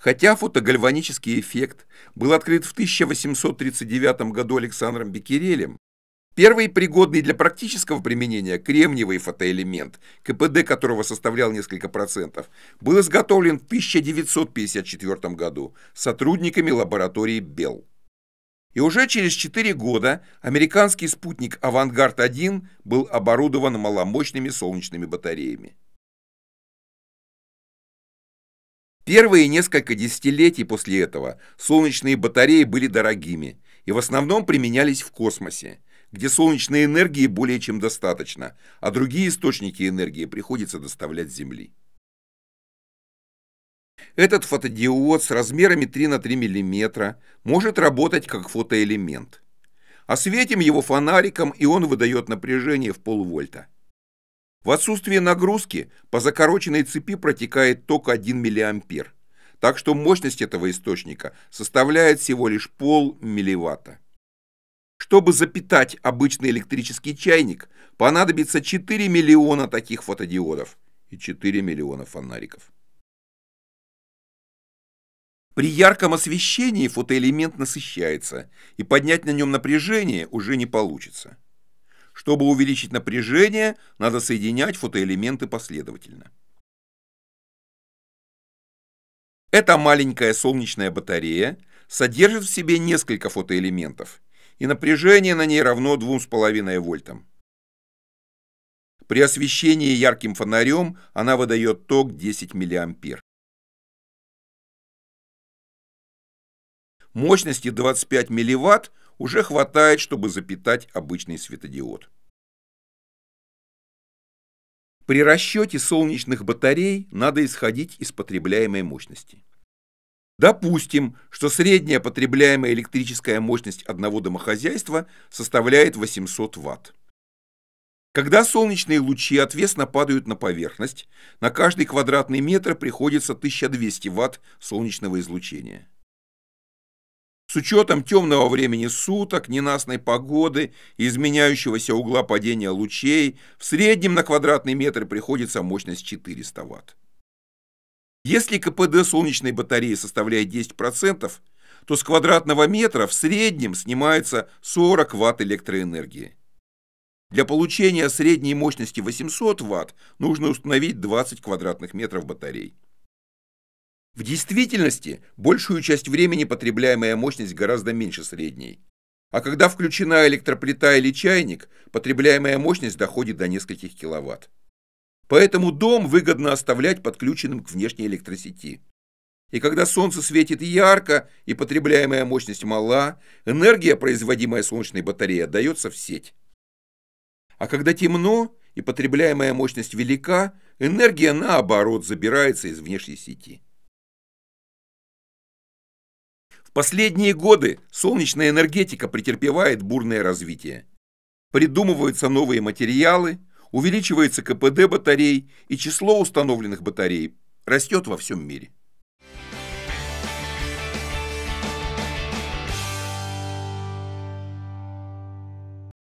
Хотя фотогальванический эффект был открыт в 1839 году Александром Беккерелем, первый пригодный для практического применения кремниевый фотоэлемент, КПД которого составлял несколько процентов, был изготовлен в 1954 году сотрудниками лаборатории Белл. И уже через 4 года американский спутник «Авангард-1» был оборудован маломощными солнечными батареями. Первые несколько десятилетий после этого солнечные батареи были дорогими и в основном применялись в космосе, где солнечной энергии более чем достаточно, а другие источники энергии приходится доставлять с Земли. Этот фотодиод с размерами 3 на 3 мм может работать как фотоэлемент. Осветим его фонариком, и он выдает напряжение в полвольта. В отсутствие нагрузки по закороченной цепи протекает ток 1 миллиампер, так что мощность этого источника составляет всего лишь пол милливатта. Чтобы запитать обычный электрический чайник, понадобится 4 миллиона таких фотодиодов и 4 миллиона фонариков. При ярком освещении фотоэлемент насыщается, и поднять на нем напряжение уже не получится. Чтобы увеличить напряжение, надо соединять фотоэлементы последовательно. Эта маленькая солнечная батарея содержит в себе несколько фотоэлементов, и напряжение на ней равно 2,5 вольтам. При освещении ярким фонарем она выдает ток 10 миллиампер. Мощности 25 милливатт уже хватает, чтобы запитать обычный светодиод. При расчете солнечных батарей надо исходить из потребляемой мощности. Допустим, что средняя потребляемая электрическая мощность одного домохозяйства составляет 800 Вт. Когда солнечные лучи отвесно падают на поверхность, на каждый квадратный метр приходится 1200 Вт солнечного излучения. С учетом темного времени суток, ненастной погоды, и изменяющегося угла падения лучей, в среднем на квадратный метр приходится мощность 400 Вт. Если КПД солнечной батареи составляет 10%, то с квадратного метра в среднем снимается 40 Вт электроэнергии. Для получения средней мощности 800 Вт нужно установить 20 квадратных метров батарей. В действительности, большую часть времени потребляемая мощность гораздо меньше средней. А когда включена электроплита или чайник, потребляемая мощность доходит до нескольких киловатт. Поэтому дом выгодно оставлять подключенным к внешней электросети. И когда солнце светит ярко и потребляемая мощность мала, энергия, производимая солнечной батареей, отдается в сеть. А когда темно и потребляемая мощность велика, энергия, наоборот, забирается из внешней сети. В последние годы солнечная энергетика претерпевает бурное развитие. Придумываются новые материалы, увеличивается КПД батарей и число установленных батарей растет во всем мире.